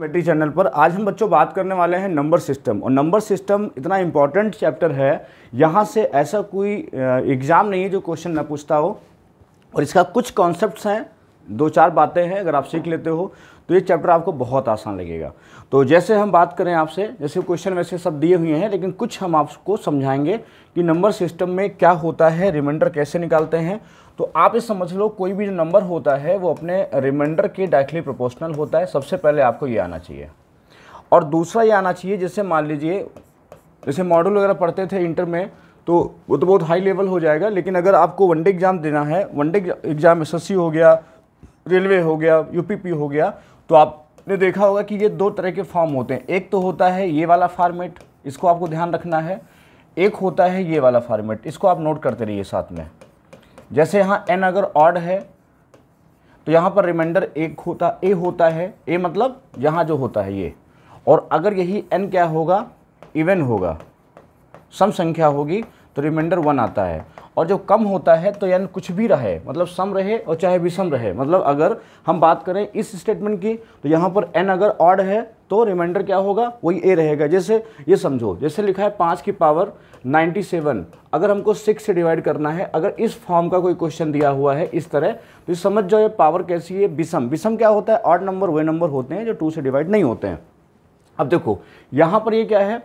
मेट्री channel पर आज हम बच्चों बात करने वाले हैं नंबर सिस्टम और नंबर सिस्टम इतना इम्पॉर्टेंट चैप्टर है यहाँ से ऐसा कोई एग्ज़ाम नहीं है जो क्वेश्चन ना पूछता हो और इसका कुछ कॉन्सेप्ट्स हैं दो चार बातें हैं अगर आप सीख लेते हो तो ये चैप्टर आपको बहुत आसान लगेगा तो जैसे हम बात करें आपसे जैसे क्वेश्चन वैसे सब दिए हुए हैं लेकिन कुछ हम आपको समझाएंगे कि नंबर सिस्टम में क्या होता है रिमाइंडर कैसे निकालते हैं तो आप ये समझ लो कोई भी जो नंबर होता है वो अपने रिमाइंडर के डायरेक्टली प्रोपोर्शनल होता है सबसे पहले आपको ये आना चाहिए और दूसरा ये आना चाहिए जैसे मान लीजिए जैसे मॉडल वगैरह पढ़ते थे इंटर में तो वो तो बहुत हाई लेवल हो जाएगा लेकिन अगर आपको वनडे एग्ज़ाम देना है वनडे एग्ज़ाम एस हो गया रेलवे हो गया यूपीपी हो गया तो आपने देखा होगा कि ये दो तरह के फॉर्म होते हैं एक तो होता है ये वाला फॉर्मेट इसको आपको ध्यान रखना है एक होता है ये वाला फॉर्मेट इसको आप नोट करते रहिए साथ में जैसे यहाँ एन अगर ऑड है तो यहाँ पर रिमाइंडर एक होता ए होता है ए मतलब यहाँ जो होता है ये और अगर यही एन क्या होगा इवन होगा सम संख्या होगी तो रिमाइंडर वन आता है और जब कम होता है तो यानी कुछ भी रहे मतलब सम रहे और चाहे विषम रहे मतलब अगर हम बात करें इस स्टेटमेंट की तो यहाँ पर एन अगर ऑड है तो रिमाइंडर क्या होगा वही ए रहेगा जैसे ये समझो जैसे लिखा है पाँच की पावर 97 अगर हमको सिक्स से डिवाइड करना है अगर इस फॉर्म का कोई क्वेश्चन दिया हुआ है इस तरह तो समझ जाओ ये पावर कैसी है विषम विषम क्या होता है ऑड नंबर वे नंबर होते हैं जो टू से डिवाइड नहीं होते हैं अब देखो यहाँ पर ये क्या है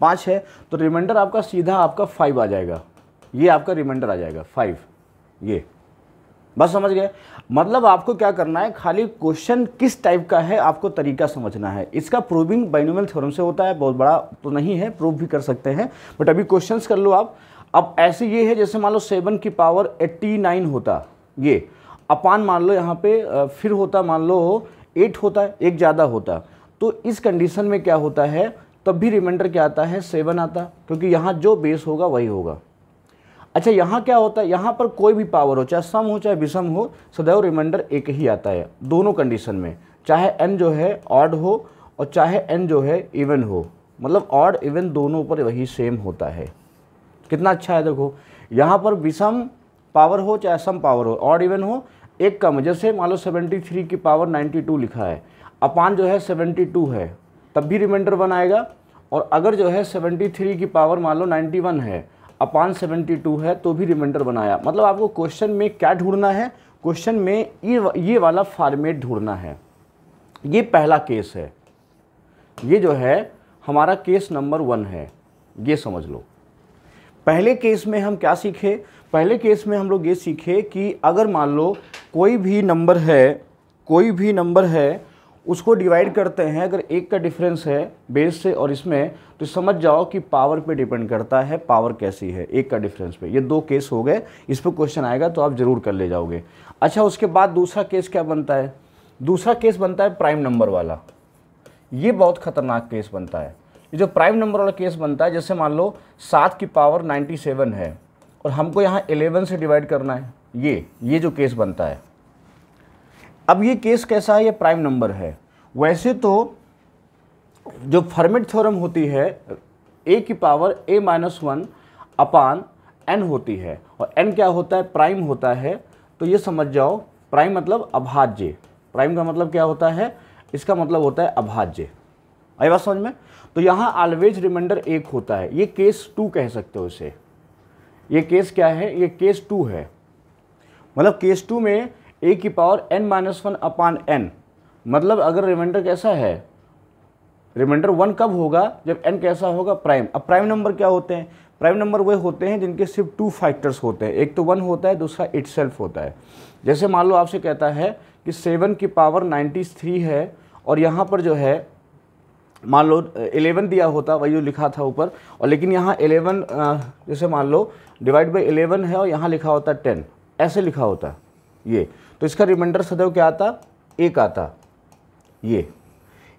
पाँच है तो रिमाइंडर आपका सीधा आपका फाइव आ जाएगा ये आपका रिमाइंडर आ जाएगा फाइव ये बस समझ गए मतलब आपको क्या करना है खाली क्वेश्चन किस टाइप का है आपको तरीका समझना है इसका प्रूविंग बाइनोमियल थ्योरम से होता है बहुत बड़ा तो नहीं है प्रूव भी कर सकते हैं बट अभी क्वेश्चंस कर लो आप अब ऐसे ये है जैसे मान लो सेवन की पावर एट्टी नाइन होता ये अपान मान लो यहाँ पे फिर होता मान लो एट होता एक ज़्यादा होता तो इस कंडीशन में क्या होता है तब भी रिमाइंडर क्या आता है सेवन आता क्योंकि यहाँ जो बेस होगा वही होगा अच्छा यहाँ क्या होता है यहाँ पर कोई भी पावर हो चाहे सम हो चाहे विषम हो सदैव रिमाइंडर एक ही आता है दोनों कंडीशन में चाहे एन जो है ऑड हो और चाहे एन जो है इवन हो मतलब ऑड इवन दोनों पर वही सेम होता है कितना अच्छा है देखो यहाँ पर विषम पावर हो चाहे सम पावर हो ऑड इवन हो एक कम जैसे मान लो सेवेंटी थ्री की पावर नाइन्टी टू लिखा है अपान जो है सेवेंटी टू है तब भी रिमाइंडर बनाएगा और अगर जो है 73 की पावर मान लो 91 है अपान 72 है तो भी रिमाइंडर बनाया मतलब आपको क्वेश्चन में क्या ढूंढना है क्वेश्चन में ये ये वाला फॉर्मेट ढूंढना है ये पहला केस है ये जो है हमारा केस नंबर वन है ये समझ लो पहले केस में हम क्या सीखे पहले केस में हम लोग ये सीखे कि अगर मान लो कोई भी नंबर है कोई भी नंबर है उसको डिवाइड करते हैं अगर एक का डिफरेंस है बेस से और इसमें तो समझ जाओ कि पावर पे डिपेंड करता है पावर कैसी है एक का डिफरेंस पे ये दो केस हो गए इस पर क्वेश्चन आएगा तो आप ज़रूर कर ले जाओगे अच्छा उसके बाद दूसरा केस क्या बनता है दूसरा केस बनता है प्राइम नंबर वाला ये बहुत ख़तरनाक केस बनता है ये जो प्राइम नंबर वाला केस बनता है जैसे मान लो सात की पावर नाइन्टी सेवन है और हमको यहाँ एलेवन से डिवाइड करना है ये ये जो केस बनता है अब ये केस कैसा है ये प्राइम नंबर है वैसे तो जो फर्मेट थ्योरम होती है ए की power a minus one upon n होती है और एन क्या होता है प्राइम होता है तो ये समझ जाओ प्राइम मतलब अभाज्य प्राइम का मतलब क्या होता है इसका मतलब होता है अभाज्य आई बात समझ में तो यहाँ ऑलवेज रिमाइंडर एक होता है ये केस टू कह सकते हो इसे ये केस क्या है ये केस टू है मतलब केस टू में ए की power n minus one upon n मतलब अगर रिमाइंडर कैसा है रिमाइंडर वन कब होगा जब एन कैसा होगा प्राइम अब प्राइम नंबर क्या होते हैं प्राइम नंबर वे होते हैं जिनके सिर्फ टू फैक्टर्स होते हैं एक तो वन होता है दूसरा इट होता है जैसे मान लो आपसे कहता है कि सेवन की पावर नाइन्टी थ्री है और यहाँ पर जो है मान लो एलेवन uh, दिया होता वही जो लिखा था ऊपर और लेकिन यहाँ एलेवन uh, जैसे मान लो डिवाइड बाई एलेवन है और यहाँ लिखा होता टेन ऐसे लिखा होता है ये तो इसका रिमाइंडर सदैव क्या आता एक आता ये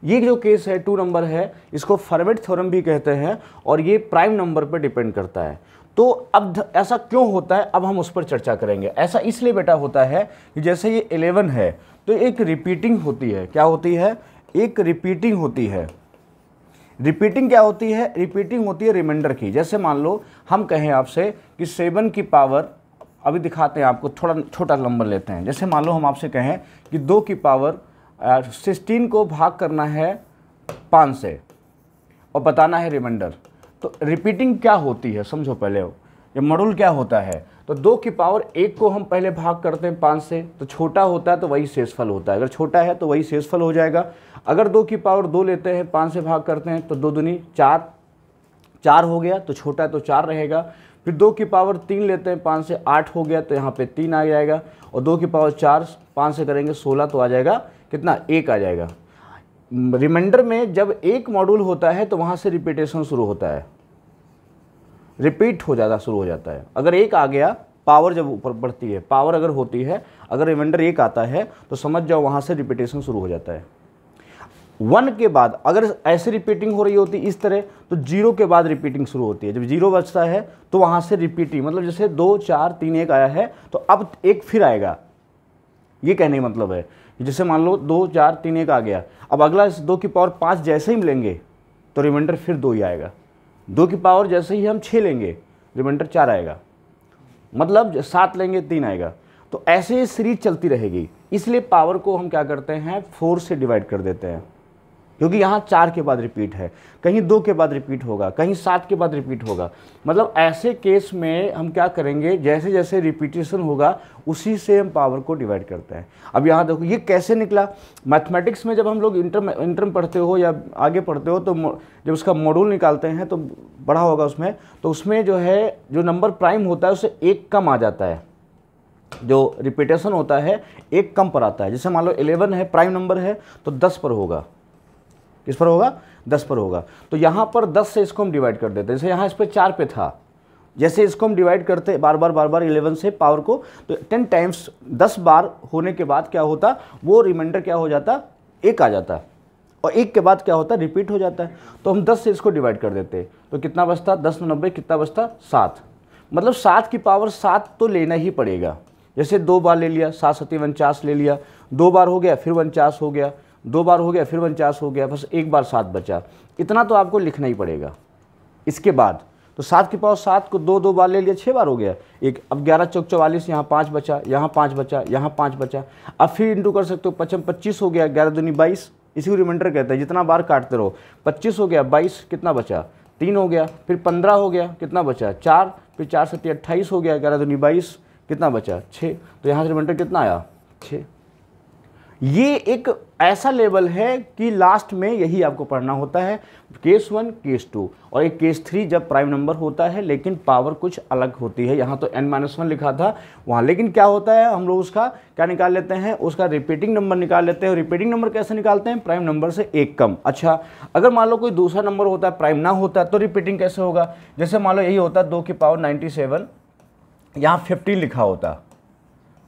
ये जो केस है टू नंबर है इसको फॉर्मेट थ्योरम भी कहते हैं और ये प्राइम नंबर पर डिपेंड करता है तो अब ऐसा क्यों होता है अब हम उस पर चर्चा करेंगे ऐसा इसलिए बेटा होता है कि जैसे ये इलेवन है तो एक रिपीटिंग होती है क्या होती है एक रिपीटिंग होती है रिपीटिंग क्या होती है रिपीटिंग होती है रिमाइंडर की जैसे मान लो हम कहें आपसे कि सेवन की पावर अभी दिखाते हैं आपको थोड़ा छोटा नंबर लेते हैं जैसे मान लो हम आपसे कहें कि दो की पावर सिक्सटीन को भाग करना है पाँच से और बताना है रिमाइंडर तो रिपीटिंग क्या होती है समझो पहले हो ये मॉडल क्या होता है तो दो की पावर एक को हम पहले भाग करते हैं पाँच से तो छोटा होता है तो वही शेषफल होता है अगर छोटा है तो वही शेषफल हो जाएगा अगर दो की पावर दो लेते हैं पाँच से भाग करते हैं तो दो दुनी चार चार हो गया तो छोटा है तो चार रहेगा फिर दो की पावर तीन लेते हैं पाँच से आठ हो गया तो यहाँ पे तीन आ जाएगा और दो की पावर चार पाँच से करेंगे सोलह तो आ जाएगा कितना एक आ जाएगा रिमाइंडर में जब एक मॉड्यूल होता है तो वहाँ से रिपीटेशन शुरू होता है रिपीट हो जाता शुरू हो जाता है अगर एक आ गया पावर जब ऊपर बढ़ती है पावर अगर होती है अगर रिमाइंडर एक आता है तो समझ जाओ वहाँ से रिपीटेशन शुरू हो जाता है वन के बाद अगर ऐसे रिपीटिंग हो रही होती इस तरह तो जीरो के बाद रिपीटिंग शुरू होती है जब जीरो बचता है तो वहां से रिपीटिंग मतलब जैसे दो चार तीन एक आया है तो अब एक फिर आएगा ये कहने का मतलब है जैसे मान लो दो चार तीन एक आ गया अब अगला दो की पावर पाँच जैसे ही लेंगे तो रिमाइंडर फिर दो ही आएगा दो की पावर जैसे ही हम छः लेंगे रिमाइंडर चार आएगा मतलब सात लेंगे तीन आएगा तो ऐसे ही सीरीज चलती रहेगी इसलिए पावर को हम क्या करते हैं फोर से डिवाइड कर देते हैं क्योंकि यहाँ चार के बाद रिपीट है कहीं दो के बाद रिपीट होगा कहीं सात के बाद रिपीट होगा मतलब ऐसे केस में हम क्या करेंगे जैसे जैसे रिपीटेशन होगा उसी से हम पावर को डिवाइड करते हैं अब यहाँ देखो ये कैसे निकला मैथमेटिक्स में जब हम लोग इंटर इंटर पढ़ते हो या आगे पढ़ते हो तो जब उसका मॉडूल निकालते हैं तो बड़ा होगा उसमें तो उसमें जो है जो नंबर प्राइम होता है उससे एक कम आ जाता है जो रिपीटेशन होता है एक कम पर आता है जैसे मान लो 11 है प्राइम नंबर है तो 10 पर होगा किस पर होगा दस पर होगा तो यहाँ पर दस से इसको हम डिवाइड कर देते हैं जैसे यहाँ इस पर चार पे था जैसे इसको हम डिवाइड करते बार बार बार बार इलेवन से पावर को तो टेन टाइम्स दस बार होने के बाद क्या होता वो रिमाइंडर क्या हो जाता एक आ जाता और एक के बाद क्या होता रिपीट हो जाता है तो हम दस से इसको डिवाइड कर देते तो कितना बचता दस नब्बे कितना बचता सात मतलब सात की पावर सात तो लेना ही पड़ेगा जैसे दो बार ले लिया सात सती उनचास ले लिया दो बार हो गया फिर उनचास हो गया दो बार हो गया फिर उनचास हो गया बस एक बार सात बचा इतना तो आपको लिखना ही पड़ेगा इसके बाद तो सात के पास सात को दो दो बार ले लिया छः बार हो गया एक अब ग्यारह चौक चौवालीस यहाँ पाँच बचा यहाँ पाँच बचा यहाँ पाँच बचा अब फिर इंटू कर सकते हो पचम पच्चीस हो गया ग्यारह दूनी बाईस इसी को रिमाइंडर कहते हैं जितना बार काटते रहो पच्चीस हो गया बाईस कितना बचा तीन हो गया फिर पंद्रह हो गया कितना बचा चार फिर चार सत्ती अट्ठाईस हो गया ग्यारह दूनी बाईस कितना बचा छः तो यहाँ से रिमाइंडर कितना आया छः ये एक ऐसा लेवल है कि लास्ट में यही आपको पढ़ना होता है केस वन केस टू और एक केस थ्री जब प्राइम नंबर होता है लेकिन पावर कुछ अलग होती है यहाँ तो एन माइनस वन लिखा था वहाँ लेकिन क्या होता है हम लोग उसका क्या निकाल लेते हैं उसका रिपीटिंग नंबर निकाल लेते हैं रिपीटिंग नंबर कैसे निकालते हैं प्राइम नंबर से एक कम अच्छा अगर मान लो कोई दूसरा नंबर होता है प्राइम ना होता तो रिपीटिंग कैसे होगा जैसे मान लो यही होता है दो की पावर नाइन्टी सेवन यहाँ फिफ्टी लिखा होता है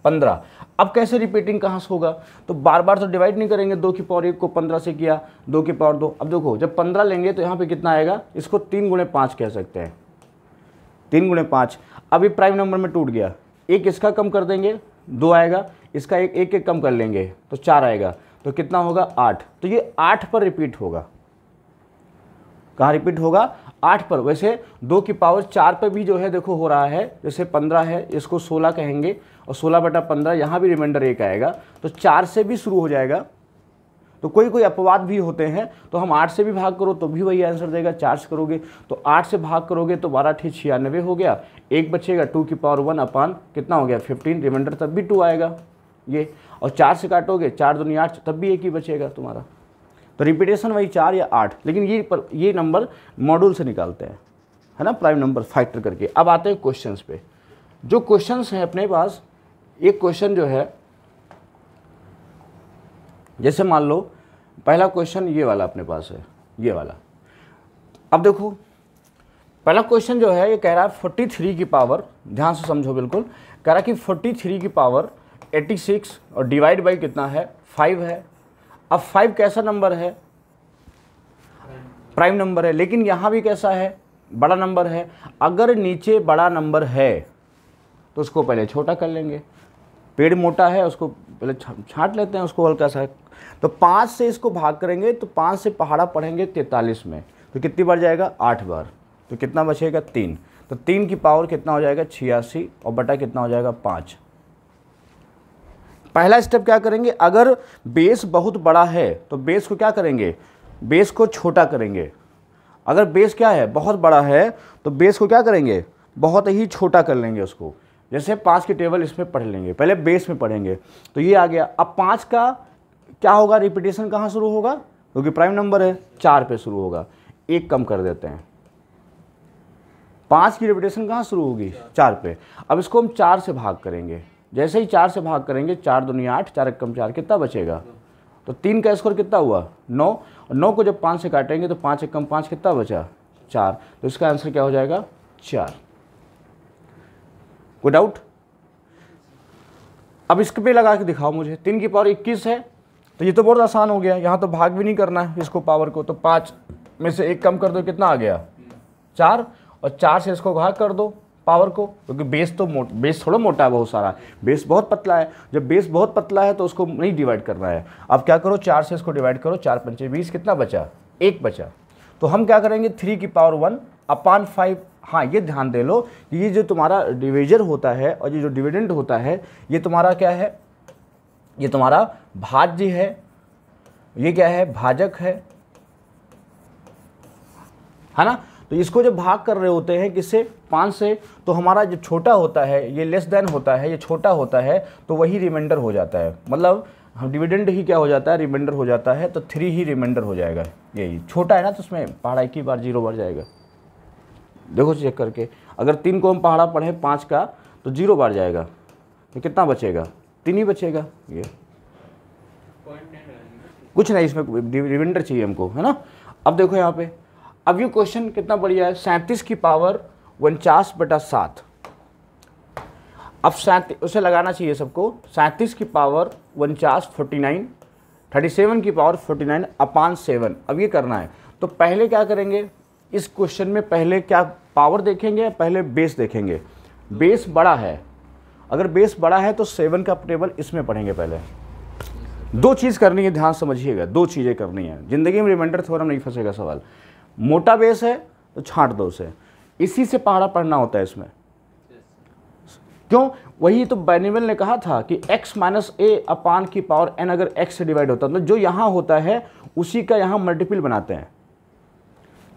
पंद्रह अब कैसे रिपीटिंग कहाँ से होगा तो बार बार तो डिवाइड नहीं करेंगे दो की पावर एक को पंद्रह से किया दो की पावर दो अब देखो जब पंद्रह लेंगे तो यहाँ पे कितना आएगा इसको तीन गुणे पाँच कह सकते हैं तीन गुणे पाँच अभी प्राइम नंबर में टूट गया एक इसका कम कर देंगे दो आएगा इसका एक एक एक कम कर लेंगे तो चार आएगा तो कितना होगा आठ तो ये आठ पर रिपीट होगा कहाँ रिपीट होगा आठ पर वैसे दो की पावर चार पर भी जो है देखो हो रहा है जैसे पंद्रह है इसको सोलह कहेंगे और सोलह बटा पंद्रह यहाँ भी रिमाइंडर एक आएगा तो चार से भी शुरू हो जाएगा तो कोई कोई अपवाद भी होते हैं तो हम आठ से भी भाग करो तो भी वही आंसर देगा चार से करोगे तो आठ से भाग करोगे तो बारह ठीक छियानवे हो गया एक बचेगा टू की पावर वन अपान कितना हो गया फिफ्टीन रिमाइंडर तब भी टू आएगा ये और चार से काटोगे चार दुनिया आठ तब भी एक ही बचेगा तुम्हारा तो रिपीटेशन वही चार या आठ लेकिन ये पर ये नंबर मॉड्यूल से निकालते हैं है ना प्राइम नंबर फैक्टर करके अब आते हैं क्वेश्चंस पे जो क्वेश्चंस हैं अपने पास एक क्वेश्चन जो है जैसे मान लो पहला क्वेश्चन ये वाला अपने पास है ये वाला अब देखो पहला क्वेश्चन जो है ये कह रहा है फोर्टी थ्री की पावर ध्यान से समझो बिल्कुल कह रहा है कि फोर्टी थ्री की पावर एट्टी सिक्स और डिवाइड बाई कितना है फाइव है अब फाइव कैसा नंबर है प्राइम नंबर है लेकिन यहाँ भी कैसा है बड़ा नंबर है अगर नीचे बड़ा नंबर है तो उसको पहले छोटा कर लेंगे पेड़ मोटा है उसको पहले छाँट लेते हैं उसको हल्का सा तो पाँच से इसको भाग करेंगे तो पाँच से पहाड़ा पढ़ेंगे तैंतालीस में तो कितनी बार जाएगा आठ बार तो कितना बचेगा तीन तो तीन की पावर कितना हो जाएगा छियासी और बटा कितना हो जाएगा पाँच पहला स्टेप क्या करेंगे अगर बेस बहुत बड़ा है तो बेस को क्या करेंगे बेस को छोटा करेंगे अगर बेस क्या है बहुत बड़ा है तो बेस को क्या करेंगे बहुत ही छोटा कर लेंगे उसको जैसे पाँच की टेबल इसमें पढ़ लेंगे पहले बेस में पढ़ेंगे तो ये आ गया अब पाँच का क्या होगा रिपीटेशन कहाँ शुरू होगा क्योंकि प्राइम नंबर है चार पे शुरू होगा एक कम कर देते हैं पाँच की रिपीटेशन कहाँ शुरू होगी चार पे अब इसको हम चार से भाग करेंगे जैसे ही चार से भाग करेंगे चार दुनिया आठ चार एक कम चार कितना बचेगा तो तीन का स्कोर कितना हुआ नौ और नौ को जब पाँच से काटेंगे तो पाँच एक कम पाँच कितना बचा चार तो इसका आंसर क्या हो जाएगा चार कोई डाउट अब इसके पे लगा के दिखाओ मुझे तीन की पावर इक्कीस है तो ये तो बहुत आसान हो गया यहाँ तो भाग भी नहीं करना है इसको पावर को तो पाँच में से एक कम कर दो कितना आ गया चार और चार से इसको भाग कर दो पावर को क्योंकि तो बेस तो मोट बेस थोड़ा मोटा है बहुत सारा बेस बहुत पतला है जब बेस बहुत पतला है तो उसको नहीं डिवाइड करना है अब क्या करो चार से इसको डिवाइड करो चार पंचे बीस कितना बचा एक बचा तो हम क्या करेंगे थ्री की पावर वन अपान फाइव हाँ ये ध्यान दे लो कि ये जो तुम्हारा डिविजर होता है और ये जो डिविडेंड होता है ये तुम्हारा क्या है ये तुम्हारा भाज्य है ये क्या है भाजक है है ना तो इसको जब भाग कर रहे होते हैं किससे पाँच से तो हमारा जो छोटा होता है ये लेस देन होता है ये छोटा होता है तो वही रिमाइंडर हो जाता है मतलब हम डिविडेंड ही क्या हो जाता है रिमाइंडर हो जाता है तो थ्री ही रिमाइंडर हो जाएगा यही छोटा है ना तो उसमें पढ़ाई की बार जीरो बार जाएगा देखो चेक करके अगर तीन को हम पहाड़ा पढ़ें पाँच का तो जीरो बार जाएगा तो कितना बचेगा तीन ही बचेगा ये कुछ नहीं इसमें रिमाइंडर चाहिए हमको है ना अब देखो यहाँ पे अब ये क्वेश्चन कितना बढ़िया है सैंतीस की पावर उनचास बटा सात अब सैंतीस उसे लगाना चाहिए सबको सैंतीस की पावर उनचास फोर्टी नाइन थर्टी सेवन की power forty nine upon seven अब ये करना है तो पहले क्या करेंगे इस क्वेश्चन में पहले क्या पावर देखेंगे या पहले बेस देखेंगे बेस बड़ा है अगर बेस बड़ा है तो सेवन का टेबल इसमें पढ़ेंगे पहले दो चीज़ करनी है ध्यान समझिएगा दो चीज़ें करनी है ज़िंदगी में रिमाइंडर थोड़ा नहीं फंसेगा सवाल मोटा बेस है तो छांट दो उसे इसी से पहाड़ा पढ़ना होता है इसमें क्यों वही तो बैनिवल ने कहा था कि x माइनस ए अपान की पावर n अगर x से डिवाइड होता है तो जो यहाँ होता है उसी का यहाँ मल्टीपल बनाते हैं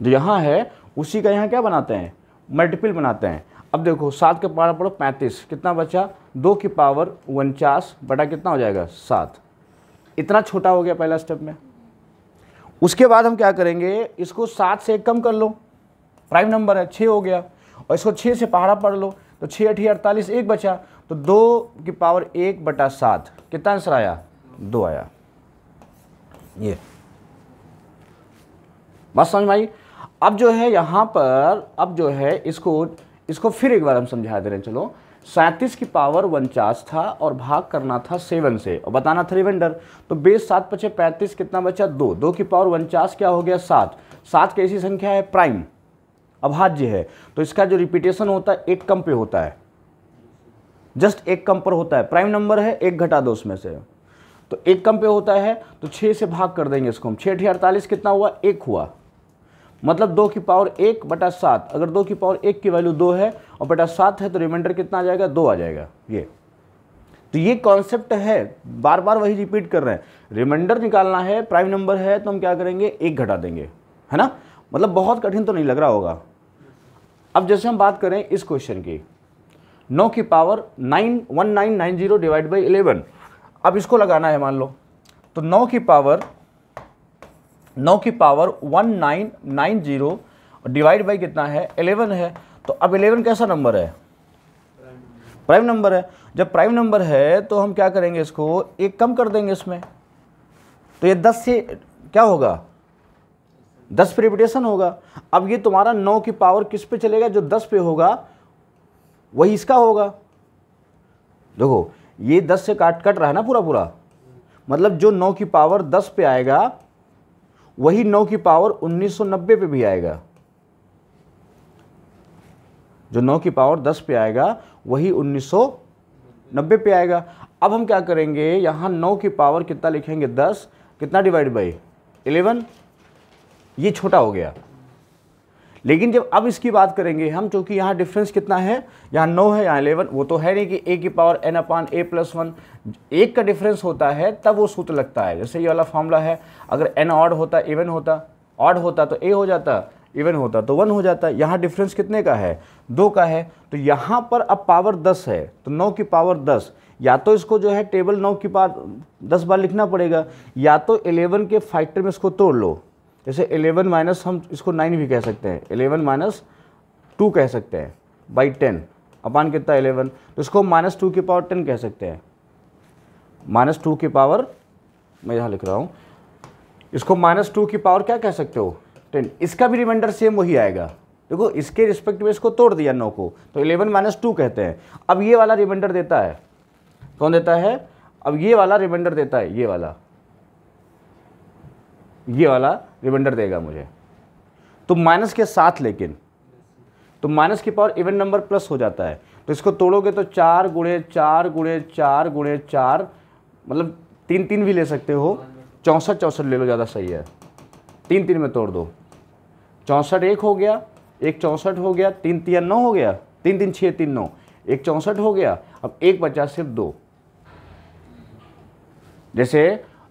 जो यहाँ है उसी का यहाँ क्या बनाते हैं मल्टीपल बनाते हैं अब देखो सात के पावर पढ़ो पैंतीस कितना बचा दो की पावर उनचास बटा कितना हो जाएगा सात इतना छोटा हो गया पहला स्टेप में उसके बाद हम क्या करेंगे इसको सात से कम कर लो प्राइम नंबर है छः हो गया और इसको छः से पहाड़ा पढ़ लो तो छः अठी अड़तालीस एक बचा तो दो की पावर एक बटा सात कितना आंसर आया दो आया ये बस समझ में आई अब जो है यहाँ पर अब जो है इसको इसको फिर एक बार हम समझा दे रहे हैं चलो सैंतीस की पावर उनचास था और भाग करना था सेवन से और बताना था रिवेंडर तो बेस सात पचे पैंतीस कितना बचा दो दो की पावर उनचास क्या हो गया सात सात कैसी संख्या है प्राइम अभाज्य है तो इसका जो रिपीटेशन होता है एक कम पे होता है जस्ट एक कम पर होता है प्राइम नंबर है एक घटा दो उसमें से तो एक कम पे होता है तो छः से भाग कर देंगे इसको हम छः अड़तालीस कितना हुआ एक हुआ मतलब दो की पावर एक बटा सात अगर दो की पावर एक की वैल्यू दो है और बटा सात है तो रिमाइंडर कितना आ जाएगा दो आ जाएगा ये तो ये कॉन्सेप्ट है बार बार वही रिपीट कर रहे हैं रिमाइंडर निकालना है प्राइम नंबर है तो हम क्या करेंगे एक घटा देंगे है ना मतलब बहुत कठिन तो नहीं लग रहा होगा अब जैसे हम बात करें इस क्वेश्चन की नौ की power nine one nine nine zero divide by eleven अब इसको लगाना है मान लो तो नौ की पावर नौ की power one nine nine zero divide by कितना है एलेवन है तो अब एलेवन कैसा नंबर है प्राइम नंबर है जब प्राइम नंबर है तो हम क्या करेंगे इसको एक कम कर देंगे इसमें तो ये दस से क्या होगा दस पे रिपीटेशन होगा अब ये तुम्हारा नौ की पावर किस पे चलेगा जो दस पे होगा वही इसका होगा देखो ये दस से काट कट रहा है ना पूरा पूरा मतलब जो नौ की पावर दस पे आएगा वही नौ की पावर 1990 पे भी आएगा जो नौ की पावर 10 पे आएगा वही 1990 पे आएगा अब हम क्या करेंगे यहां नौ की पावर कितना लिखेंगे 10 कितना डिवाइड बाई 11 ये छोटा हो गया लेकिन जब अब इसकी बात करेंगे हम चूँकि यहाँ डिफरेंस कितना है यहाँ नौ है यहाँ इलेवन वो तो है नहीं कि ए की power n upon a plus one एक का डिफरेंस होता है तब वो सूत्र लगता है जैसे ये वाला फॉर्मूला है अगर एन ऑड होता इवन होता ऑड होता तो ए हो जाता इवन होता तो वन हो जाता यहाँ डिफरेंस कितने का है दो का है तो यहाँ पर अब पावर दस है तो नौ की पावर दस या तो इसको जो है टेबल नौ की पावर दस बार लिखना पड़ेगा या तो इलेवन के फैक्टर में इसको तोड़ लो जैसे एलेवन माइनस हम इसको नाइन भी कह सकते हैं एलेवन माइनस टू कह सकते हैं बाई टेन अपान कितना एलेवन तो इसको हम माइनस टू की पावर टेन कह सकते हैं माइनस टू की पावर मैं यहाँ लिख रहा हूँ इसको माइनस टू की पावर क्या कह सकते हो टेन इसका भी रिमाइंडर सेम वही आएगा देखो इसके रिस्पेक्ट में इसको तोड़ दिया नौ को तो इलेवन माइनस टू कहते हैं अब ये वाला रिमाइंडर देता है कौन देता है अब ये वाला रिमाइंडर देता है ये वाला ये वाला रिमाइंडर देगा मुझे तो माइनस के साथ लेकिन तो माइनस की पावर इवन नंबर प्लस हो जाता है तो इसको तोड़ोगे तो चार गुणे चार गुणे चार गुणे चार मतलब तीन तीन भी ले सकते हो चौंसठ चौंसठ ले लो ज़्यादा सही है तीन तीन में तोड़ दो चौंसठ एक हो गया एक चौंसठ हो गया तीन तीन नौ हो गया तीन तीन छः तीन नौ एक चौंसठ हो गया अब एक बचा सिर्फ दो जैसे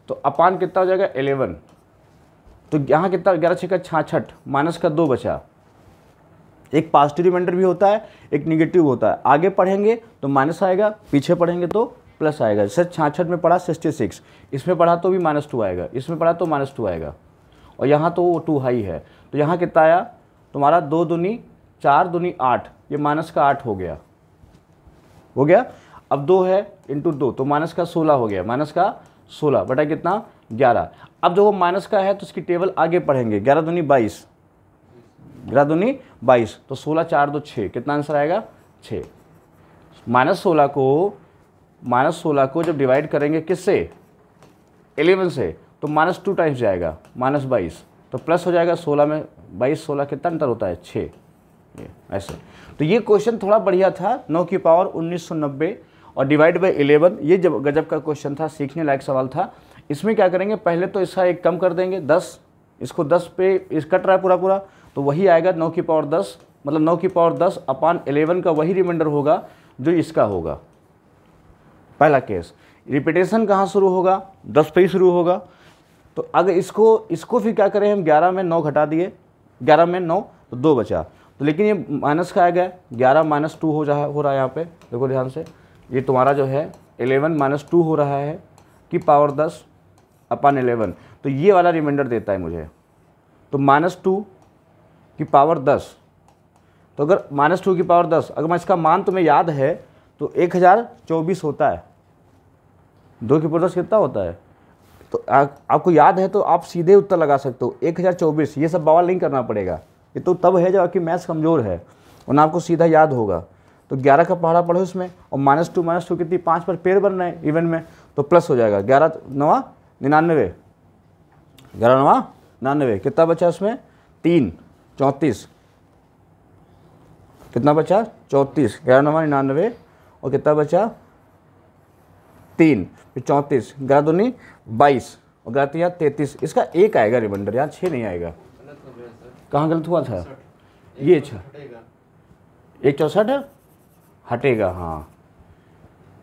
तो अपान कितना हो जाएगा एलेवन तो यहाँ कितना ग्यारह छः का छाछठ माइनस का दो बचा एक पॉजिटिव रिमाइंडर भी होता है एक निगेटिव होता है आगे पढ़ेंगे तो माइनस आएगा पीछे पढ़ेंगे तो प्लस आएगा जैसे छाछठ में पढ़ा सिक्सटी सिक्स इसमें पढ़ा तो भी माइनस टू आएगा इसमें पढ़ा तो माइनस टू आएगा और यहाँ तो वो टू हाई है तो यहाँ कितना आया तुम्हारा दो दुनी चार दुनी आठ ये माइनस का आठ हो गया हो गया अब दो है इंटू दो तो माइनस का सोलह हो गया माइनस का सोलह बटा कितना ग्यारह अब जो वो माइनस का है तो उसकी टेबल आगे पढ़ेंगे ग्यारह दूनी बाईस ग्यारह दूनी बाईस तो सोलह चार दो छः कितना आंसर आएगा छः माइनस सोलह को माइनस सोलह को जब डिवाइड करेंगे किससे एलेवन से तो माइनस टू टाइम्स जाएगा माइनस बाईस तो प्लस हो जाएगा सोलह में बाईस सोलह कितना अंतर होता है छः ये ऐसे तो ये क्वेश्चन थोड़ा बढ़िया था नौ की पावर उन्नीस सौ नब्बे और डिवाइड बाई एलेवन ये जब गजब का क्वेश्चन था सीखने लायक सवाल था इसमें क्या करेंगे पहले तो इसका एक कम कर देंगे दस इसको दस पे इस कट रहा है पूरा पूरा तो वही आएगा नौ की पावर दस मतलब नौ की पावर दस अपान एलेवन का वही रिमाइंडर होगा जो इसका होगा पहला केस रिपीटेशन कहाँ शुरू होगा दस पे ही शुरू होगा तो अगर इसको इसको फिर क्या करें हम ग्यारह में नौ घटा दिए ग्यारह में नौ तो दो बचा तो लेकिन ये माइनस का आ गया ग्यारह माइनस टू हो जा हो रहा है यहाँ पे देखो ध्यान से ये तुम्हारा जो है एलेवन माइनस टू हो रहा है कि पावर दस अपान एलेवन तो ये वाला रिमाइंडर देता है मुझे तो माइनस टू की पावर दस तो अगर माइनस टू की पावर दस अगर मैं इसका मान तुम्हें याद है तो एक हज़ार चौबीस होता है दो की पावर दस कितना होता है तो आ, आपको याद है तो आप सीधे उत्तर लगा सकते हो एक हज़ार चौबीस ये सब बवाल नहीं करना पड़ेगा ये तो तब है जब आपकी मैथ्स कमज़ोर है और ना आपको सीधा याद होगा तो ग्यारह का पहाड़ा पढ़ो इसमें और माइनस टू माइनस टू कितनी पाँच पर पेड़ बन रहे हैं इवन में तो प्लस हो जाएगा ग्यारह नवा निन्यानवे ग्यारहवा निन्यानवे कितना बचा उसमें तीन चौंतीस कितना बचा चौंतीस ग्यारहवा निन्यानवे और कितना बचा तीन चौंतीस ग्यारह दूनी बाईस और ग्यारह तीन तैंतीस इसका एक आएगा रिमाइंडर यहाँ छः नहीं आएगा कहाँ गलत हुआ था ये अच्छा एक चौंसठ हटेगा हाँ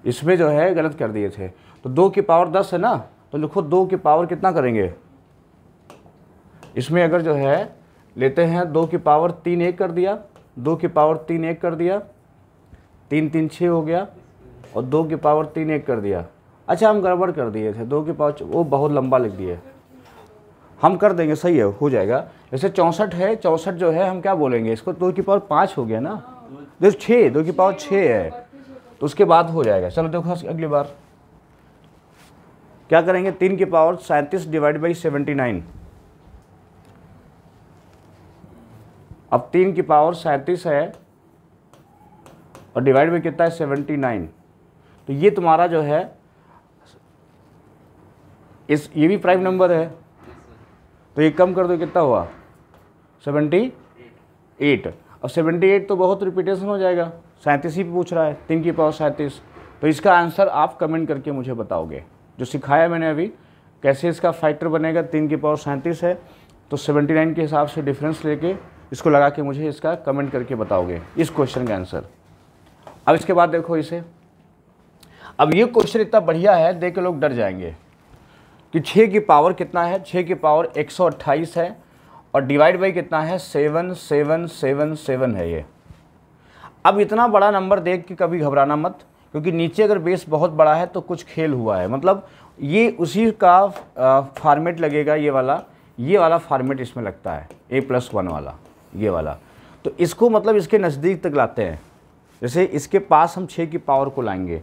इसमें जो है गलत कर दिए थे तो दो की पावर दस है ना तो लिखो दो की पावर कितना करेंगे इसमें अगर जो है लेते हैं दो की पावर तीन एक कर दिया दो की पावर तीन एक कर दिया तीन तीन छः हो गया और दो की पावर तीन एक कर दिया अच्छा हम गड़बड़ कर दिए थे दो की पावर वो बहुत लंबा लिख दिए हम कर देंगे सही है हो जाएगा जैसे चौंसठ है चौंसठ जो है हम क्या बोलेंगे इसको दो की पावर पाँच हो गया ना देखो छः दो की पावर छः है तो उसके बाद हो जाएगा चलो देखो अगली बार क्या करेंगे तीन की पावर सैंतीस डिवाइड बाई सेवेंटी नाइन अब तीन की पावर सैंतीस है और डिवाइड बाई कितना है सेवेंटी नाइन तो ये तुम्हारा जो है इस ये भी प्राइम नंबर है तो ये कम कर दो कितना हुआ सेवेंटी एट और सेवेंटी एट तो बहुत रिपीटेशन हो जाएगा सैंतीस ही पूछ रहा है तीन की पावर सैंतीस तो इसका आंसर आप कमेंट करके मुझे बताओगे जो सिखाया मैंने अभी कैसे इसका फैक्टर बनेगा तीन की पावर सैंतीस है तो सेवेंटी नाइन के हिसाब से डिफरेंस लेके इसको लगा के मुझे इसका कमेंट करके बताओगे इस क्वेश्चन का आंसर अब इसके बाद देखो इसे अब ये क्वेश्चन इतना बढ़िया है देख के लोग डर जाएंगे कि छः की पावर कितना है छः की पावर एक सौ अट्ठाईस है और डिवाइड बाई कितना है सेवन सेवन सेवन सेवन है ये अब इतना बड़ा नंबर देख के कभी घबराना मत क्योंकि नीचे अगर बेस बहुत बड़ा है तो कुछ खेल हुआ है मतलब ये उसी का फार्मेट लगेगा ये वाला ये वाला फार्मेट इसमें लगता है ए प्लस वन वाला ये वाला तो इसको मतलब इसके नज़दीक तक लाते हैं जैसे इसके पास हम छः की पावर को लाएंगे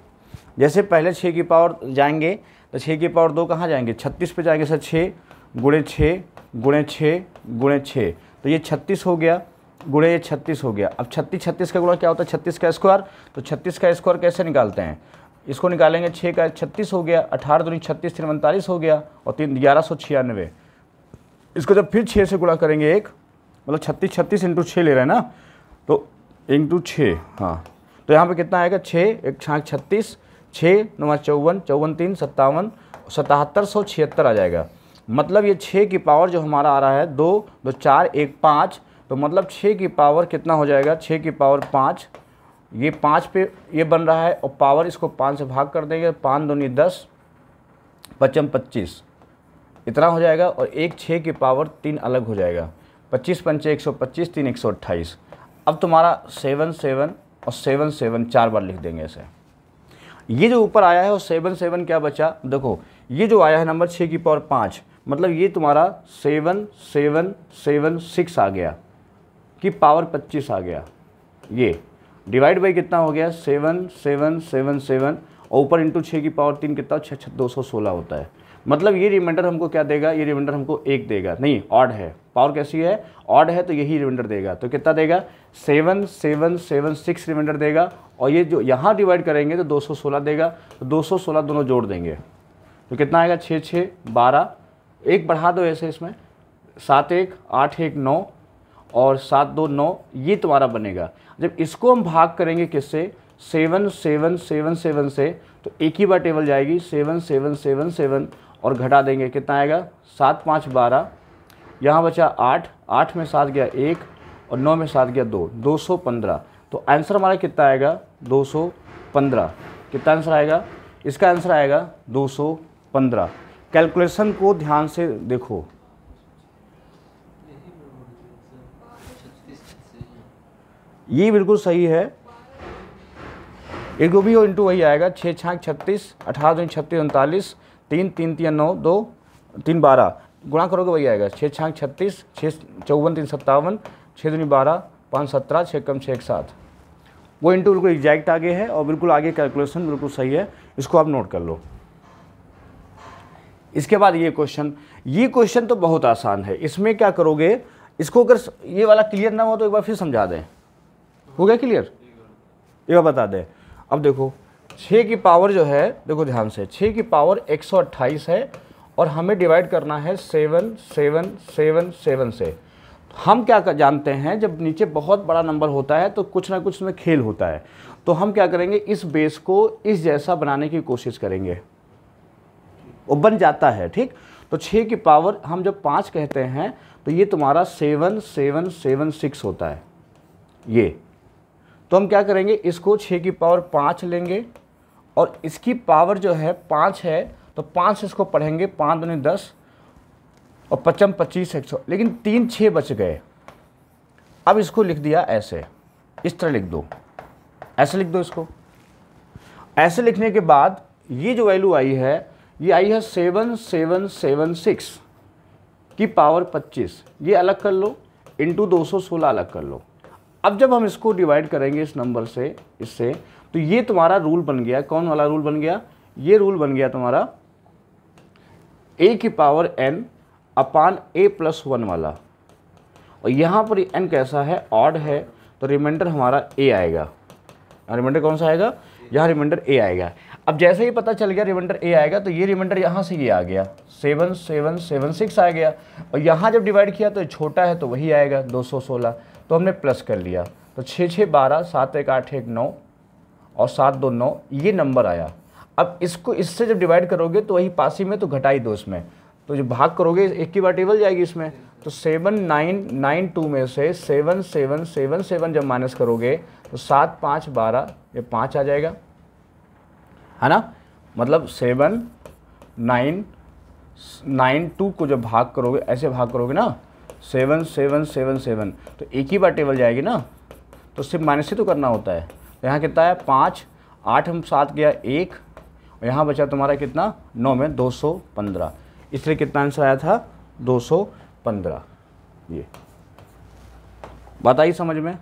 जैसे पहले छः की पावर जाएंगे तो छः की पावर दो कहाँ जाएंगे छत्तीस पे जाएंगे सर छः गुणे छः गुणे छः गुणे छः तो ये छत्तीस हो गया गुड़े ये छत्तीस हो गया अब छत्तीस छत्तीस का गुड़ा क्या होता है छत्तीस का स्क्वायर तो छत्तीस का स्क्वायर कैसे निकालते हैं इसको निकालेंगे छः का छत्तीस हो गया अठारह दूनी छत्तीस तीन उनतालीस हो गया और तीन ग्यारह सौ छियानवे इसको जब फिर छः से गुड़ा करेंगे एक मतलब छत्तीस छत्तीस इंटू छः ले रहे हैं ना तो इंटू छः हाँ तो यहाँ पर कितना आएगा छः एक छाँक छत्तीस छः नवा चौवन चौवन तीन सत्तावन सतहत्तर सौ छिहत्तर आ जाएगा मतलब ये छः की पावर जो हमारा आ रहा है दो दो चार एक पाँच तो मतलब छः की पावर कितना हो जाएगा छः की पावर पाँच ये पाँच पे ये बन रहा है और पावर इसको पाँच से भाग कर देंगे पाँच दूनी दस पचम पच्चीस इतना हो जाएगा और एक छः की पावर तीन अलग हो जाएगा पच्चीस पंचे एक सौ पच्चीस तीन एक सौ अट्ठाईस अब तुम्हारा सेवन सेवन और सेवन सेवन चार बार लिख देंगे ऐसे ये जो ऊपर आया है वो सेवन सेवन क्या बचा देखो ये जो आया है नंबर छः की पावर पाँच मतलब ये तुम्हारा सेवन सेवन सेवन सिक्स आ गया कि पावर पच्चीस आ गया ये डिवाइड बाई कितना हो गया सेवन सेवन सेवन सेवन और ऊपर इंटू छः की पावर तीन कितना छः छः दो सौ सोलह होता है मतलब ये रिमाइंडर हमको क्या देगा ये रिमाइंडर हमको एक देगा नहीं ऑड है पावर कैसी है ऑड है तो यही रिमाइंडर देगा तो कितना देगा seven seven seven six remainder देगा और ये जो यहाँ डिवाइड करेंगे तो दो सौ सोलह देगा तो दो सौ सोलह दोनों जोड़ देंगे तो कितना आएगा छः छः बारह एक बढ़ा दो ऐसे इसमें सात एक आठ एक नौ और सात दो नौ ये तुम्हारा बनेगा जब इसको हम भाग करेंगे किससे सेवन सेवन सेवन सेवन से तो एक ही बार टेबल जाएगी सेवन सेवन सेवन सेवन और घटा देंगे कितना आएगा सात पाँच बारह यहाँ बचा आठ आठ में सात गया एक और नौ में सात गया दो दो सौ पंद्रह तो आंसर हमारा कितना आएगा दो सौ पंद्रह कितना आंसर आएगा इसका आंसर आएगा दो सौ पंद्रह कैलकुलेशन को ध्यान से देखो ये बिल्कुल सही है एक भी इंटू वही आएगा छः छाँक छत्तीस अठारह दून छत्तीस उनतालीस तीन तीन तीन नौ दो तीन बारह गुणा करोगे वही आएगा छः छाँक छत्तीस छः चौवन तीन सत्तावन छः दूनी बारह पाँच सत्रह छः कम छः एक सात वो इंटू बिल्कुल एग्जैक्ट आगे है और बिल्कुल आगे कैलकुलेशन बिल्कुल सही है इसको आप नोट कर लो इसके बाद ये क्वेश्चन ये क्वेश्चन तो बहुत आसान है इसमें क्या करोगे इसको अगर ये वाला क्लियर ना हो तो एक बार फिर समझा दें हो गया क्लियर ये बता दें अब देखो छः की पावर जो है देखो ध्यान से छः की पावर एक है और हमें डिवाइड करना है सेवन सेवन सेवन सेवन से हम क्या कर जानते हैं जब नीचे बहुत बड़ा नंबर होता है तो कुछ ना कुछ उसमें खेल होता है तो हम क्या करेंगे इस बेस को इस जैसा बनाने की कोशिश करेंगे वो बन जाता है ठीक तो छः की पावर हम जब पाँच कहते हैं तो ये तुम्हारा सेवन सेवन सेवन सिक्स होता है ये तो हम क्या करेंगे इसको छः की पावर पाँच लेंगे और इसकी पावर जो है पाँच है तो पाँच से इसको पढ़ेंगे पाँच दूनी दस और पचम पच्चीस एक सौ लेकिन तीन छः बच गए अब इसको लिख दिया ऐसे इस तरह लिख दो ऐसे लिख दो इसको ऐसे लिखने के बाद ये जो वैल्यू आई है ये आई है सेवन सेवन सेवन सिक्स की पावर पच्चीस ये अलग कर लो इंटू दो सौ सोलह अलग कर लो अब जब हम इसको डिवाइड करेंगे इस नंबर से इससे तो ये तुम्हारा रूल बन गया कौन वाला रूल बन गया ये रूल बन गया तुम्हारा ए की power n upon a plus one वाला और यहाँ पर एन कैसा है ऑड है तो रिमाइंडर हमारा ए आएगा रिमाइंडर कौन सा आएगा यहाँ रिमाइंडर ए आएगा अब जैसे ही पता चल गया रिमाइंडर ए आएगा तो ये रिमाइंडर यहाँ से ये आ गया सेवन सेवन सेवन सिक्स आ गया और यहाँ जब डिवाइड किया तो छोटा है तो वही आएगा दो सौ सोलह तो हमने प्लस कर लिया तो छः छः बारह सात एक आठ एक नौ और सात दो नौ ये नंबर आया अब इसको इससे जब डिवाइड करोगे तो वही पासी में तो घटाई दो इसमें तो जब भाग करोगे एक की बार टेबल जाएगी इसमें तो सेवन नाइन नाइन टू में से सेवन सेवन सेवन सेवन जब माइनस करोगे तो सात पाँच बारह ये पाँच आ जाएगा है ना मतलब सेवन नाइन नाइन टू को जब भाग करोगे ऐसे भाग करोगे ना सेवन सेवन सेवन सेवन तो एक ही बार टेबल जाएगी ना तो सिर्फ माइनस ही तो करना होता है तो यहाँ कितना है पाँच आठ हम सात गया एक और यहाँ बचा तुम्हारा कितना नौ में दो सौ पंद्रह इसलिए कितना आंसर आया था दो सौ पंद्रह ये बात आई समझ में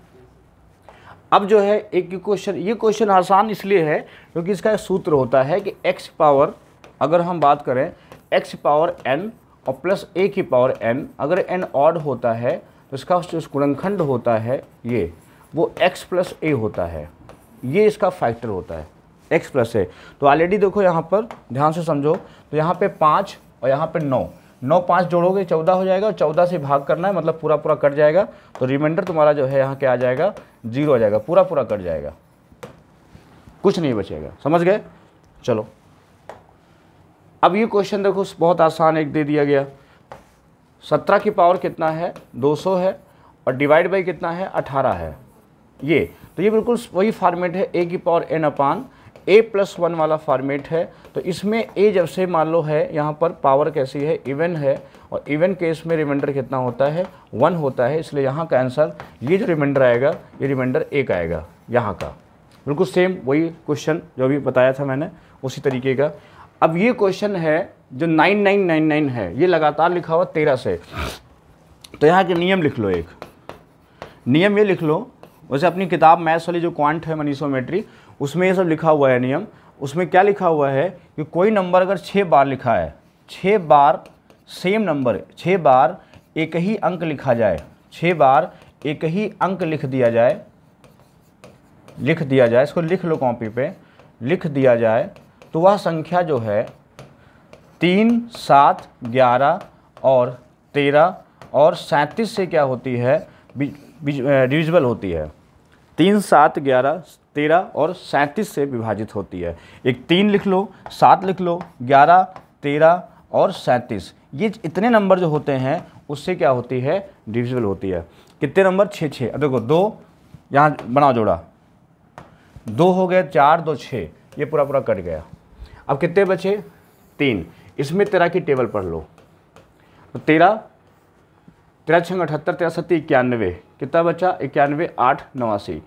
अब जो है एक क्वेश्चन ये क्वेश्चन आसान इसलिए है क्योंकि इसका सूत्र होता है कि एक्स पावर अगर हम बात करें एक्स पावर एन और प्लस ए की पावर एन अगर एन ऑड होता है तो इसका जो गुणनखंड होता है ये वो एक्स प्लस ए होता है ये इसका फैक्टर होता है एक्स प्लस ए तो ऑलरेडी देखो यहाँ पर ध्यान से समझो तो यहाँ पे पाँच और यहाँ पे नौ नौ पाँच जोड़ोगे चौदह हो जाएगा और चौदह से भाग करना है मतलब पूरा पूरा कट जाएगा तो रिमाइंडर तुम्हारा जो है यहाँ क्या आ जाएगा जीरो आ जाएगा पूरा पूरा कट जाएगा कुछ नहीं बचेगा समझ गए चलो अब ये क्वेश्चन देखो बहुत आसान एक दे दिया गया सत्रह की पावर कितना है दो सौ है और डिवाइड बाई कितना है अठारह है ये तो ये बिल्कुल वही फार्मेट है ए की power n upon a plus one वाला फार्मेट है तो इसमें ए जब से मान लो है यहाँ पर पावर कैसी है इवन है और इवन केस में रिमाइंडर कितना होता है वन होता है इसलिए यहाँ का आंसर ये जो रिमाइंडर आएगा ये रिमाइंडर एक आएगा यहाँ का बिल्कुल सेम वही क्वेश्चन जो अभी बताया था मैंने उसी तरीके का अब ये क्वेश्चन है जो 9999 है ये लगातार लिखा हुआ तेरह से तो यहाँ के नियम लिख लो एक नियम ये लिख लो वैसे अपनी किताब मैथ्स वाली जो क्वांट है मनीसोमेट्री उसमें ये सब लिखा हुआ है नियम उसमें क्या लिखा हुआ है कि कोई नंबर अगर छः बार लिखा है छः बार सेम नंबर छः बार एक ही अंक लिखा जाए छः बार एक ही अंक लिख दिया जाए लिख दिया जाए इसको लिख लो कॉपी पे लिख दिया जाए तो वह संख्या जो है तीन सात ग्यारह और तेरह और सैंतीस से क्या होती है डिविजिबल होती है तीन सात ग्यारह तेरह और सैंतीस से विभाजित होती है एक तीन लिख लो सात लिख लो ग्यारह तेरह और सैंतीस ये इतने नंबर जो होते हैं उससे क्या होती है डिविजिबल होती है कितने नंबर छः छः अब देखो दो यहाँ बनाओ जोड़ा दो हो गए चार दो छः ये पूरा पूरा कट गया अब कितने बचे तीन इसमें तेरह की टेबल पढ़ लो तो तेरह तेरह छंग अठहत्तर तेरह सत्ती इक्यानवे कितना बचा इक्यानवे आठ नवासी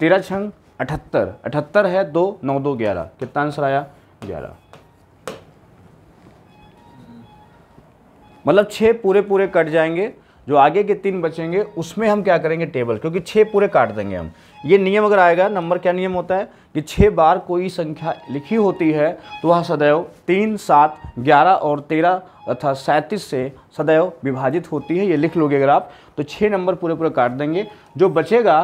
तेरह छंग अठहत्तर अठहत्तर है दो नौ दो ग्यारह कितना आंसर आया ग्यारह मतलब छः पूरे पूरे कट जाएंगे जो आगे के तीन बचेंगे उसमें हम क्या करेंगे टेबल क्योंकि छः पूरे काट देंगे हम ये नियम अगर आएगा नंबर क्या नियम होता है कि छः बार कोई संख्या लिखी होती है तो वह सदैव तीन सात ग्यारह और तेरह अर्थात सैंतीस से सदैव विभाजित होती है ये लिख लोगे अगर आप तो छः नंबर पूरे पूरे काट देंगे जो बचेगा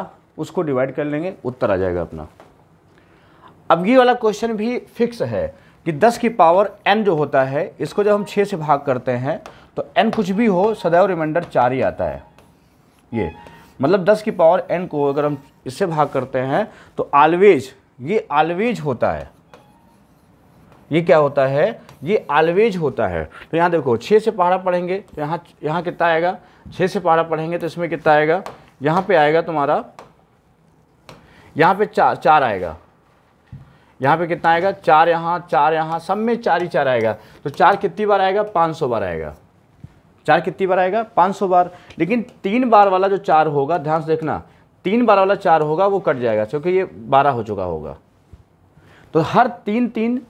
उसको डिवाइड कर लेंगे उत्तर आ जाएगा अपना अब ये वाला क्वेश्चन भी फिक्स है कि 10 की पावर n जो होता है इसको जब हम 6 से भाग करते हैं तो n कुछ भी हो सदैव रिमाइंडर चार ही आता है ये मतलब दस की पावर n को अगर हम इससे भाग करते हैं तो आलवेज ये आलवेज होता है ये क्या होता है ये आलवेज होता है तो यहाँ देखो छः से पहाड़ा पढ़ेंगे तो यहाँ यहाँ कितना आएगा छः से पहाड़ा पढ़ेंगे तो इसमें कितना आएगा यहाँ पे आएगा तुम्हारा यहाँ पे चार चार आएगा यहाँ पे कितना आएगा चार यहाँ चार यहाँ सब में चार ही चार आएगा तो चार कितनी बार आएगा पाँच सौ बार आएगा चार कितनी बार आएगा 500 बार लेकिन तीन बार वाला जो चार होगा ध्यान से देखना तीन बार वाला चार होगा वो कट जाएगा क्योंकि ये बारह हो चुका होगा तो हर तीन तीन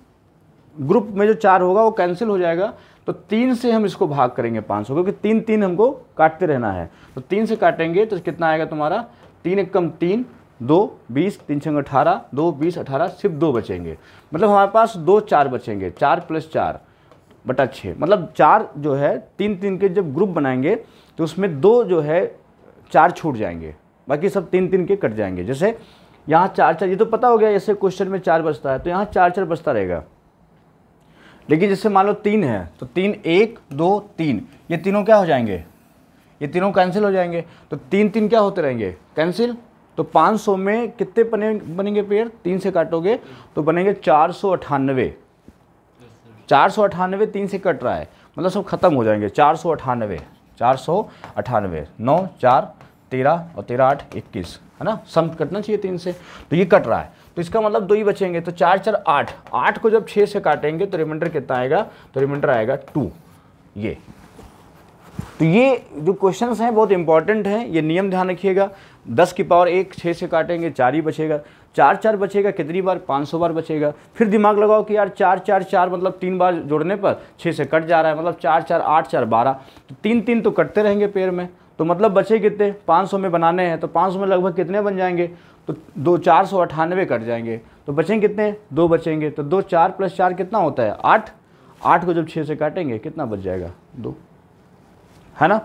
ग्रुप में जो चार होगा वो कैंसिल हो जाएगा तो तीन से हम इसको भाग करेंगे पाँच सौ क्योंकि तीन तीन हमको काटते रहना है तो तीन से काटेंगे तो कितना आएगा तुम्हारा तीन एक कम तीन दो बीस तीन छंग अठारह दो बीस अठारह सिर्फ दो बचेंगे मतलब हमारे पास दो चार बचेंगे चार प्लस चार बटा छः मतलब चार जो है तीन तीन के जब ग्रुप बनाएंगे तो उसमें दो जो है चार छूट जाएंगे बाकी सब तीन तीन के कट जाएंगे जैसे यहाँ चार चार ये तो पता हो गया जैसे क्वेश्चन में चार बचता है तो यहाँ चार चार बचता रहेगा लेकिन जैसे मान लो तीन है तो तीन एक दो तीन ये तीनों क्या हो जाएंगे ये तीनों कैंसिल हो जाएंगे तो तीन तीन क्या होते रहेंगे कैंसिल तो 500 में कितने बने बनेंगे पेयर तीन से काटोगे तो बनेंगे चार सौ अठानवे चार सौ अठानवे तीन से कट रहा है मतलब सब खत्म हो जाएंगे चार सौ अठानवे चार सौ अठानवे नौ चार तेरह और तेरह आठ इक्कीस है ना सम कटना चाहिए तीन से तो ये कट रहा है तो इसका मतलब दो ही बचेंगे तो चार चार आठ आठ को जब छः से काटेंगे तो रिमाइंडर कितना आएगा तो रिमाइंडर आएगा टू ये तो ये जो क्वेश्चन हैं बहुत इंपॉर्टेंट हैं ये नियम ध्यान रखिएगा दस की पावर एक छः से काटेंगे चार ही बचेगा चार चार बचेगा कितनी बार पाँच सौ बार बचेगा फिर दिमाग लगाओ कि यार चार चार चार मतलब तीन बार जोड़ने पर छः से कट जा रहा है मतलब चार चार आठ चार बारह तो तीन तीन तो कटते रहेंगे पेड़ में तो मतलब बचे कितने पाँच सौ में बनाने हैं तो पाँच सौ में लगभग कितने बन जाएंगे तो दो चार सौ अठानवे कट जाएंगे तो बचेंगे कितने दो बचेंगे तो दो चार प्लस चार कितना होता है आठ आठ को जब छः से काटेंगे कितना बच जाएगा दो है ना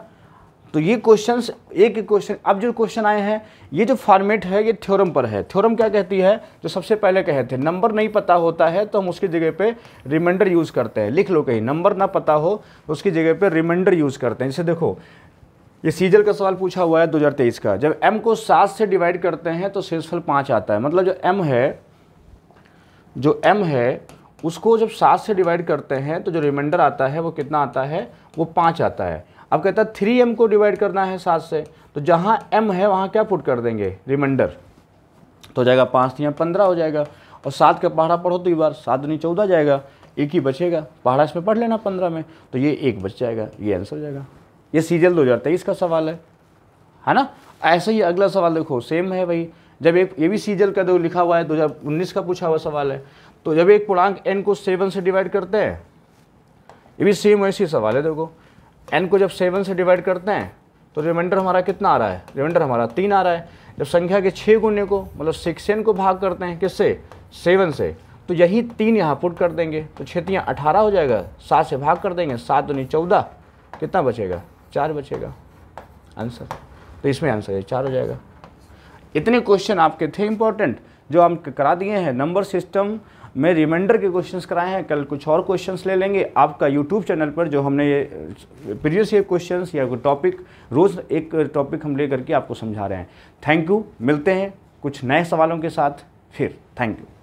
तो ये क्वेश्चन एक ही क्वेश्चन अब जो क्वेश्चन आए हैं ये जो फॉर्मेट है ये थ्योरम पर है थ्योरम क्या कहती है जो सबसे पहले कहे थे नंबर नहीं पता होता है तो हम उसकी जगह पे रिमाइंडर यूज़ करते हैं लिख लो कहीं नंबर ना पता हो तो उसकी जगह पे रिमाइंडर यूज़ करते हैं जैसे देखो ये सीजल का सवाल पूछा हुआ है दो का जब एम को सात से डिवाइड करते हैं तो शेषफल पाँच आता है मतलब जो एम है जो एम है उसको जब सात से डिवाइड करते हैं तो जो रिमाइंडर आता है वो कितना आता है वो पाँच आता है अब कहता है थ्री एम को डिवाइड करना है सात से तो जहाँ एम है वहाँ क्या पुट कर देंगे रिमाइंडर तो हो जाएगा पाँच थी पंद्रह हो जाएगा और सात का पहाड़ा पढ़ो तो एक बार सात दुनी चौदह जाएगा एक ही बचेगा पहाड़ा इसमें पढ़ लेना पंद्रह में तो ये एक बच जाएगा ये आंसर हो जाएगा ये सीजल दो हज़ार तेईस का सवाल है है ना ऐसे ही अगला सवाल देखो सेम है भाई जब एक ये भी सीजल का दो लिखा हुआ है दो हज़ार उन्नीस का पूछा हुआ सवाल है तो जब एक पूर्णांक एन को सेवन से डिवाइड करते हैं ये भी सेम वैसी सवाल है देखो एन को जब सेवन से डिवाइड करते हैं तो रिमाइंडर हमारा कितना आ रहा है रिमाइंडर हमारा तीन आ रहा है जब संख्या के छः गुने को मतलब सिक्स एन को भाग करते हैं किससे सेवन से तो यही तीन यहाँ पुट कर देंगे तो छतियाँ अठारह हो जाएगा सात से भाग कर देंगे सात दुनी चौदह कितना बचेगा चार बचेगा आंसर तो इसमें आंसर है चार हो जाएगा इतने क्वेश्चन आपके थे इंपॉर्टेंट जो हम करा दिए हैं नंबर सिस्टम मैं रिमाइंडर के क्वेश्चंस कराए हैं कल कुछ और क्वेश्चंस ले लेंगे आपका यूट्यूब चैनल पर जो हमने ये प्रीवियस ईयर क्वेश्चंस या कोई टॉपिक रोज़ एक टॉपिक हम ले करके आपको समझा रहे हैं थैंक यू मिलते हैं कुछ नए सवालों के साथ फिर थैंक यू